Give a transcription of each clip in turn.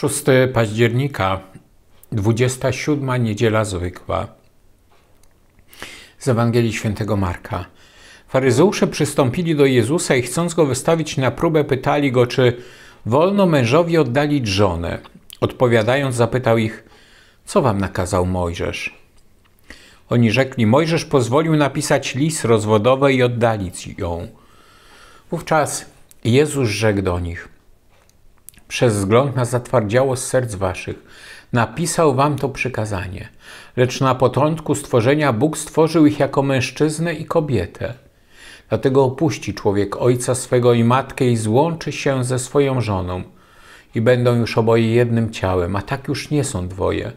6 października, 27 niedziela zwykła. Z Ewangelii Świętego Marka. Faryzeusze przystąpili do Jezusa i chcąc go wystawić na próbę, pytali go, czy wolno mężowi oddalić żonę. Odpowiadając, zapytał ich, co wam nakazał Mojżesz? Oni rzekli, Mojżesz pozwolił napisać list rozwodowy i oddalić ją. Wówczas Jezus rzekł do nich – przez wzgląd na zatwardziałość serc waszych, napisał wam to przykazanie. Lecz na początku stworzenia Bóg stworzył ich jako mężczyznę i kobietę. Dlatego opuści człowiek ojca swego i matkę i złączy się ze swoją żoną i będą już oboje jednym ciałem, a tak już nie są dwoje,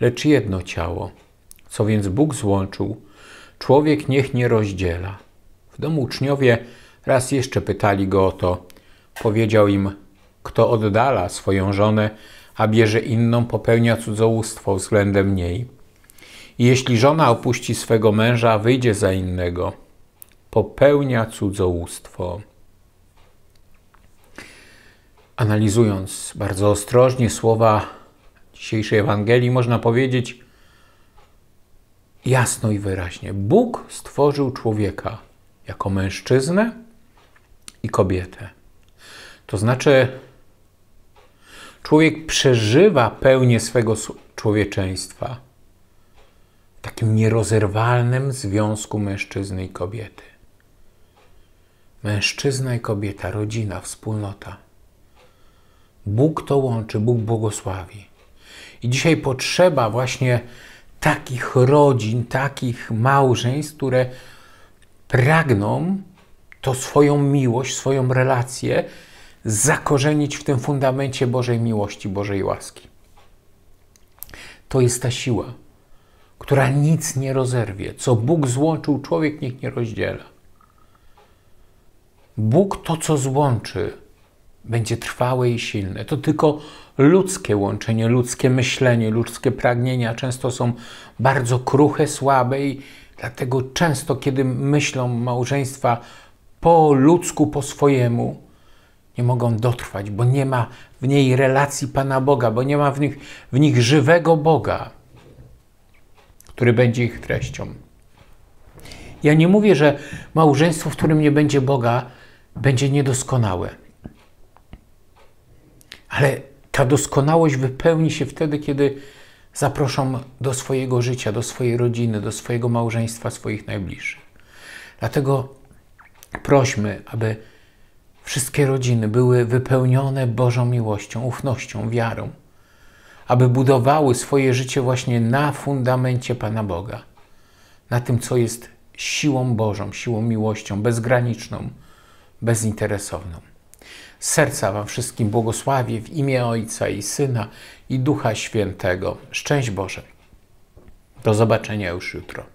lecz jedno ciało. Co więc Bóg złączył, człowiek niech nie rozdziela. W domu uczniowie raz jeszcze pytali go o to. Powiedział im, kto oddala swoją żonę, a bierze inną, popełnia cudzołóstwo względem niej. Jeśli żona opuści swego męża, wyjdzie za innego. Popełnia cudzołóstwo. Analizując bardzo ostrożnie słowa dzisiejszej Ewangelii, można powiedzieć jasno i wyraźnie: Bóg stworzył człowieka jako mężczyznę i kobietę. To znaczy, Człowiek przeżywa pełnię swego człowieczeństwa w takim nierozerwalnym związku mężczyzny i kobiety. Mężczyzna i kobieta, rodzina, wspólnota. Bóg to łączy, Bóg błogosławi. I dzisiaj potrzeba właśnie takich rodzin, takich małżeństw, które pragną to swoją miłość, swoją relację zakorzenić w tym fundamencie Bożej miłości, Bożej łaski. To jest ta siła, która nic nie rozerwie. Co Bóg złączył, człowiek niech nie rozdziela. Bóg to, co złączy, będzie trwałe i silne. To tylko ludzkie łączenie, ludzkie myślenie, ludzkie pragnienia często są bardzo kruche, słabe i dlatego często, kiedy myślą małżeństwa po ludzku, po swojemu, nie mogą dotrwać, bo nie ma w niej relacji Pana Boga, bo nie ma w nich, w nich żywego Boga, który będzie ich treścią. Ja nie mówię, że małżeństwo, w którym nie będzie Boga, będzie niedoskonałe. Ale ta doskonałość wypełni się wtedy, kiedy zaproszą do swojego życia, do swojej rodziny, do swojego małżeństwa swoich najbliższych. Dlatego prośmy, aby Wszystkie rodziny były wypełnione Bożą miłością, ufnością, wiarą, aby budowały swoje życie właśnie na fundamencie Pana Boga, na tym, co jest siłą Bożą, siłą miłością, bezgraniczną, bezinteresowną. serca Wam wszystkim błogosławię w imię Ojca i Syna i Ducha Świętego. Szczęść Boże. Do zobaczenia już jutro.